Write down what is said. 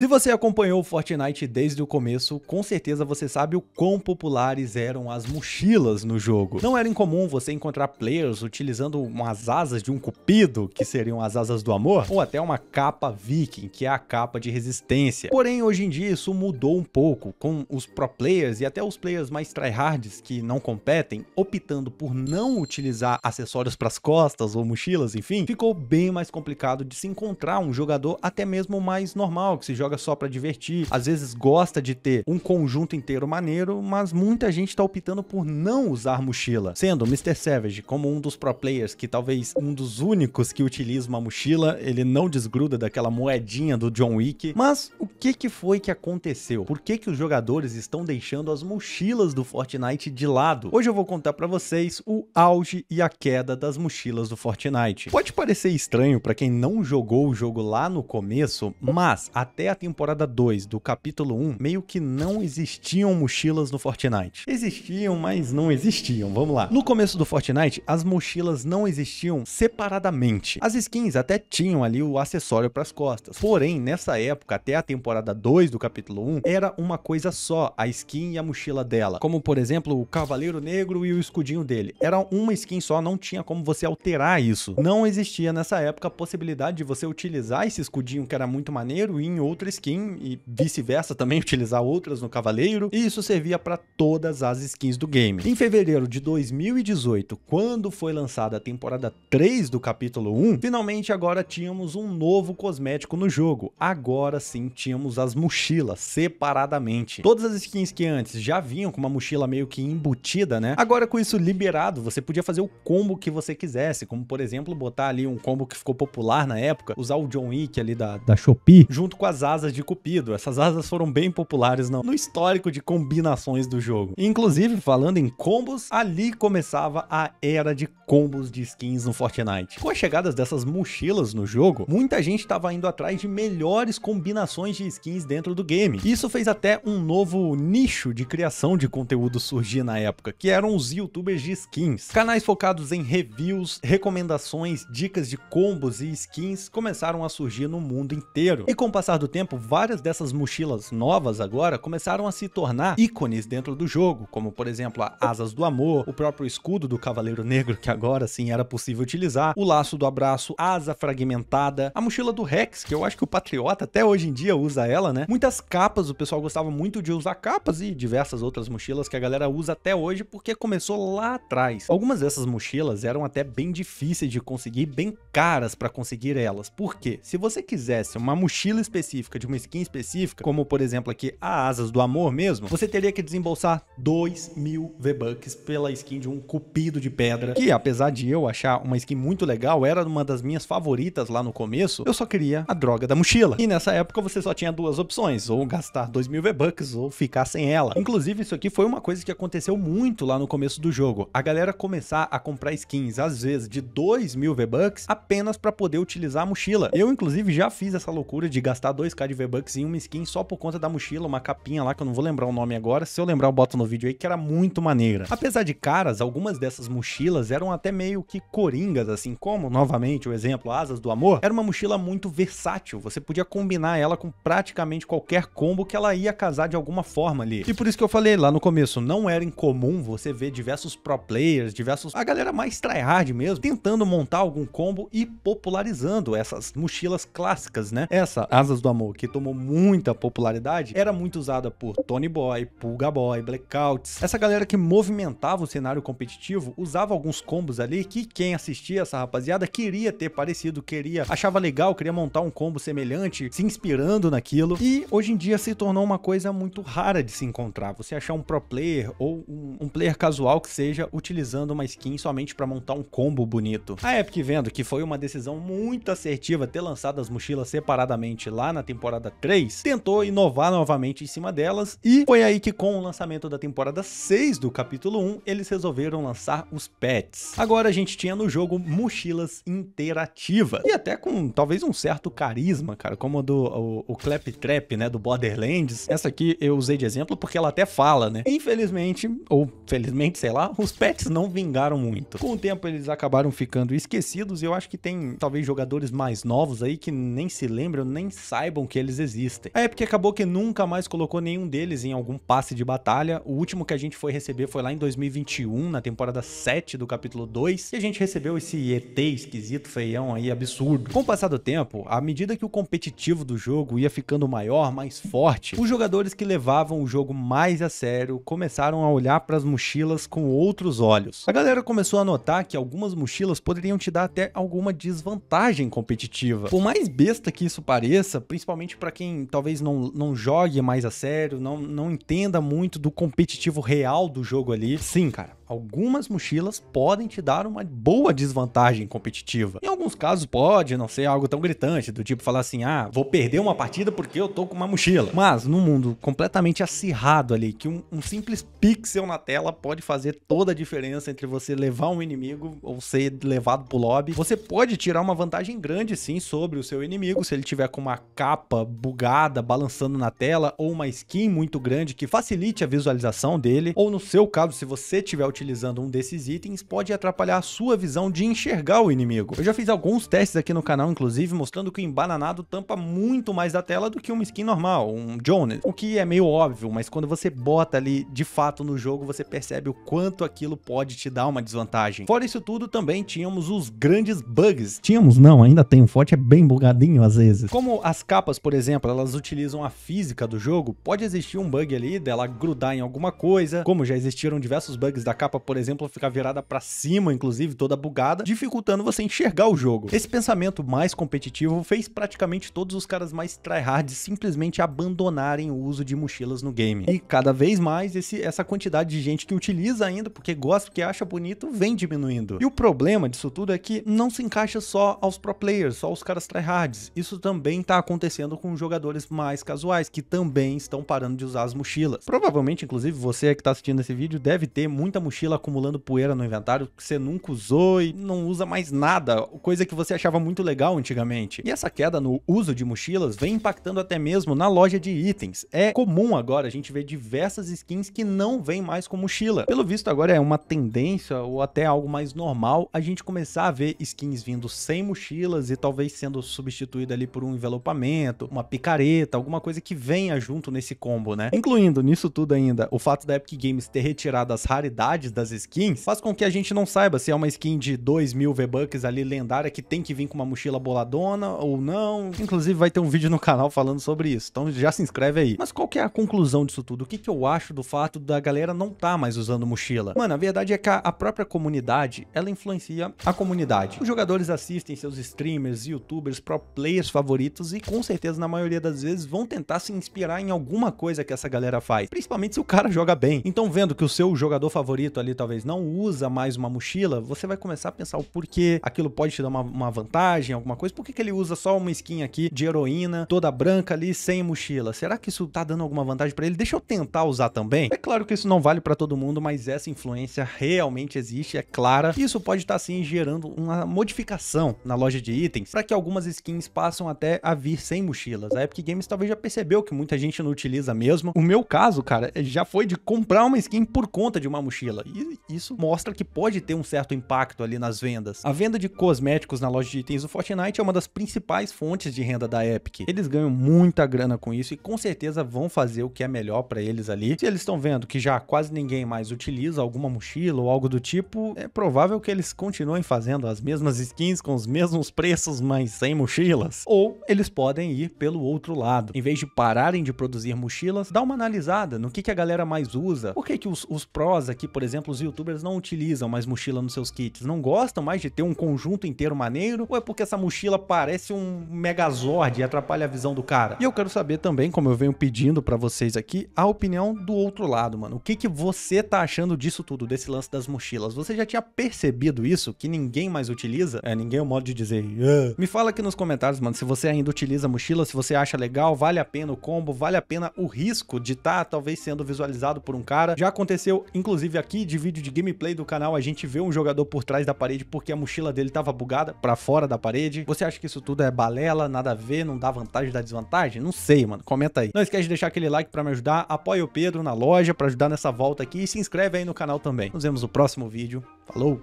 Se você acompanhou o Fortnite desde o começo, com certeza você sabe o quão populares eram as mochilas no jogo. Não era incomum você encontrar players utilizando umas asas de um cupido, que seriam as asas do amor, ou até uma capa viking, que é a capa de resistência. Porém, hoje em dia isso mudou um pouco, com os pro players e até os players mais tryhards que não competem, optando por não utilizar acessórios para as costas ou mochilas, enfim, ficou bem mais complicado de se encontrar um jogador até mesmo mais normal, que se joga joga só para divertir, às vezes gosta de ter um conjunto inteiro maneiro, mas muita gente tá optando por não usar mochila. Sendo o Mr. Savage como um dos pro players que talvez um dos únicos que utiliza uma mochila, ele não desgruda daquela moedinha do John Wick. Mas o que que foi que aconteceu? Por que que os jogadores estão deixando as mochilas do Fortnite de lado? Hoje eu vou contar para vocês o auge e a queda das mochilas do Fortnite. Pode parecer estranho para quem não jogou o jogo lá no começo, mas até a temporada 2 do capítulo 1, meio que não existiam mochilas no Fortnite. Existiam, mas não existiam, vamos lá. No começo do Fortnite, as mochilas não existiam separadamente. As skins até tinham ali o acessório para as costas. Porém, nessa época, até a temporada 2 do capítulo 1, era uma coisa só, a skin e a mochila dela. Como, por exemplo, o Cavaleiro Negro e o escudinho dele. Era uma skin só, não tinha como você alterar isso. Não existia nessa época a possibilidade de você utilizar esse escudinho que era muito maneiro e em outra outra skin e vice-versa também utilizar outras no Cavaleiro, e isso servia para todas as skins do game. Em fevereiro de 2018, quando foi lançada a temporada 3 do capítulo 1, finalmente agora tínhamos um novo cosmético no jogo. Agora sim tínhamos as mochilas separadamente. Todas as skins que antes já vinham com uma mochila meio que embutida, né? Agora com isso liberado, você podia fazer o combo que você quisesse, como por exemplo botar ali um combo que ficou popular na época, usar o John Wick ali da, da Shopee, junto com as asas asas de Cupido. Essas asas foram bem populares no histórico de combinações do jogo. Inclusive, falando em combos, ali começava a era de combos de skins no Fortnite. Com as chegadas dessas mochilas no jogo, muita gente estava indo atrás de melhores combinações de skins dentro do game. Isso fez até um novo nicho de criação de conteúdo surgir na época, que eram os youtubers de skins. Canais focados em reviews, recomendações, dicas de combos e skins começaram a surgir no mundo inteiro. E com o passar do tempo, tempo, várias dessas mochilas novas agora começaram a se tornar ícones dentro do jogo, como por exemplo a Asas do Amor, o próprio escudo do Cavaleiro Negro, que agora sim era possível utilizar, o Laço do Abraço, Asa Fragmentada, a mochila do Rex, que eu acho que o Patriota até hoje em dia usa ela, né? Muitas capas, o pessoal gostava muito de usar capas e diversas outras mochilas que a galera usa até hoje porque começou lá atrás. Algumas dessas mochilas eram até bem difíceis de conseguir, bem caras para conseguir elas. Por quê? Se você quisesse uma mochila específica específica, de uma skin específica, como por exemplo aqui a Asas do Amor mesmo, você teria que desembolsar 2 mil V-Bucks pela skin de um cupido de pedra, que apesar de eu achar uma skin muito legal, era uma das minhas favoritas lá no começo, eu só queria a droga da mochila. E nessa época você só tinha duas opções, ou gastar 2 mil V-Bucks ou ficar sem ela. Inclusive isso aqui foi uma coisa que aconteceu muito lá no começo do jogo, a galera começar a comprar skins, às vezes de 2 mil V-Bucks, apenas para poder utilizar a mochila. Eu inclusive já fiz essa loucura de gastar 2 de V-Bucks em uma skin só por conta da mochila, uma capinha lá que eu não vou lembrar o nome agora. Se eu lembrar, eu boto no vídeo aí, que era muito maneira. Apesar de caras, algumas dessas mochilas eram até meio que coringas, assim como, novamente, o exemplo Asas do Amor, era uma mochila muito versátil. Você podia combinar ela com praticamente qualquer combo que ela ia casar de alguma forma ali. E por isso que eu falei lá no começo, não era incomum você ver diversos pro players, diversos... a galera mais tryhard mesmo, tentando montar algum combo e popularizando essas mochilas clássicas, né? Essa, Asas do Amor que tomou muita popularidade, era muito usada por Tony Boy, Pulga Boy, Blackouts. Essa galera que movimentava o cenário competitivo usava alguns combos ali que quem assistia essa rapaziada queria ter parecido, queria, achava legal, queria montar um combo semelhante, se inspirando naquilo. E hoje em dia se tornou uma coisa muito rara de se encontrar. Você achar um pro player ou um, um player casual que seja utilizando uma skin somente para montar um combo bonito. A Epic vendo que foi uma decisão muito assertiva ter lançado as mochilas separadamente lá na temporada temporada 3, tentou inovar novamente em cima delas e foi aí que com o lançamento da temporada 6 do capítulo 1, eles resolveram lançar os pets. Agora a gente tinha no jogo mochilas interativas e até com talvez um certo carisma, cara, como o do o, o Claptrap, né, do Borderlands. Essa aqui eu usei de exemplo porque ela até fala, né? Infelizmente, ou felizmente, sei lá, os pets não vingaram muito. Com o tempo eles acabaram ficando esquecidos e eu acho que tem talvez jogadores mais novos aí que nem se lembram, nem saibam que eles existem. A é, Epic acabou que nunca mais colocou nenhum deles em algum passe de batalha. O último que a gente foi receber foi lá em 2021, na temporada 7 do capítulo 2, e a gente recebeu esse ET esquisito, feião aí, absurdo. Com o passar do tempo, à medida que o competitivo do jogo ia ficando maior, mais forte, os jogadores que levavam o jogo mais a sério começaram a olhar para as mochilas com outros olhos. A galera começou a notar que algumas mochilas poderiam te dar até alguma desvantagem competitiva. Por mais besta que isso pareça, principalmente principalmente para quem talvez não, não jogue mais a sério, não, não entenda muito do competitivo real do jogo ali. Sim, cara, algumas mochilas podem te dar uma boa desvantagem competitiva. Em alguns casos pode não ser algo tão gritante, do tipo falar assim, ah, vou perder uma partida porque eu tô com uma mochila. Mas num mundo completamente acirrado ali, que um, um simples pixel na tela pode fazer toda a diferença entre você levar um inimigo ou ser levado pro lobby, você pode tirar uma vantagem grande sim sobre o seu inimigo, se ele tiver com uma capa bugada, balançando na tela, ou uma skin muito grande que facilite a visualização dele, ou no seu caso, se você tiver utilizando um desses itens pode atrapalhar a sua visão de enxergar o inimigo. Eu já fiz alguns testes aqui no canal, inclusive, mostrando que o embananado tampa muito mais da tela do que uma skin normal, um Jones. O que é meio óbvio, mas quando você bota ali de fato no jogo, você percebe o quanto aquilo pode te dar uma desvantagem. Fora isso tudo, também tínhamos os grandes bugs. Tínhamos não, ainda tem. O Forte é bem bugadinho às vezes. Como as capas, por exemplo, elas utilizam a física do jogo, pode existir um bug ali dela grudar em alguma coisa, como já existiram diversos bugs da capa capa, por exemplo, ficar virada para cima, inclusive, toda bugada, dificultando você enxergar o jogo. Esse pensamento mais competitivo fez praticamente todos os caras mais tryhard simplesmente abandonarem o uso de mochilas no game. E cada vez mais esse, essa quantidade de gente que utiliza ainda porque gosta, porque acha bonito, vem diminuindo. E o problema disso tudo é que não se encaixa só aos pro players, só os caras tryhards. Isso também tá acontecendo com jogadores mais casuais, que também estão parando de usar as mochilas. Provavelmente, inclusive, você que tá assistindo esse vídeo deve ter muita mochila mochila acumulando poeira no inventário que você nunca usou e não usa mais nada, coisa que você achava muito legal antigamente. E essa queda no uso de mochilas vem impactando até mesmo na loja de itens. É comum agora a gente ver diversas skins que não vêm mais com mochila. Pelo visto agora é uma tendência ou até algo mais normal a gente começar a ver skins vindo sem mochilas e talvez sendo substituída ali por um envelopamento, uma picareta, alguma coisa que venha junto nesse combo, né? Incluindo nisso tudo ainda o fato da Epic Games ter retirado as raridades das skins, faz com que a gente não saiba se é uma skin de 2 mil V-Bucks ali lendária que tem que vir com uma mochila boladona ou não. Inclusive vai ter um vídeo no canal falando sobre isso, então já se inscreve aí. Mas qual que é a conclusão disso tudo? O que, que eu acho do fato da galera não tá mais usando mochila? Mano, a verdade é que a própria comunidade, ela influencia a comunidade. Os jogadores assistem seus streamers, youtubers, pro players favoritos e com certeza na maioria das vezes vão tentar se inspirar em alguma coisa que essa galera faz, principalmente se o cara joga bem. Então vendo que o seu jogador favorito ali talvez não usa mais uma mochila, você vai começar a pensar o porquê aquilo pode te dar uma, uma vantagem, alguma coisa. Por que, que ele usa só uma skin aqui de heroína, toda branca ali, sem mochila? Será que isso tá dando alguma vantagem para ele? Deixa eu tentar usar também. É claro que isso não vale para todo mundo, mas essa influência realmente existe, é clara. E isso pode estar tá, sim gerando uma modificação na loja de itens para que algumas skins passam até a vir sem mochilas. A Epic Games talvez já percebeu que muita gente não utiliza mesmo. O meu caso, cara, já foi de comprar uma skin por conta de uma mochila. E isso mostra que pode ter um certo impacto ali nas vendas. A venda de cosméticos na loja de itens do Fortnite é uma das principais fontes de renda da Epic. Eles ganham muita grana com isso e com certeza vão fazer o que é melhor para eles ali. Se eles estão vendo que já quase ninguém mais utiliza alguma mochila ou algo do tipo, é provável que eles continuem fazendo as mesmas skins com os mesmos preços, mas sem mochilas. Ou eles podem ir pelo outro lado. Em vez de pararem de produzir mochilas, dá uma analisada no que, que a galera mais usa. Por que, que os, os aqui, por exemplo, exemplo, os youtubers não utilizam mais mochila nos seus kits? Não gostam mais de ter um conjunto inteiro maneiro? Ou é porque essa mochila parece um megazord e atrapalha a visão do cara? E eu quero saber também, como eu venho pedindo para vocês aqui, a opinião do outro lado, mano. O que, que você tá achando disso tudo, desse lance das mochilas? Você já tinha percebido isso? Que ninguém mais utiliza? É, ninguém é o modo de dizer. Ah. Me fala aqui nos comentários, mano, se você ainda utiliza mochila, se você acha legal, vale a pena o combo, vale a pena o risco de estar tá, talvez sendo visualizado por um cara. Já aconteceu, inclusive, aqui aqui de vídeo de gameplay do canal, a gente vê um jogador por trás da parede porque a mochila dele tava bugada para fora da parede. Você acha que isso tudo é balela, nada a ver, não dá vantagem, dá desvantagem? Não sei, mano. Comenta aí. Não esquece de deixar aquele like para me ajudar, apoia o Pedro na loja para ajudar nessa volta aqui e se inscreve aí no canal também. Nos vemos no próximo vídeo. Falou!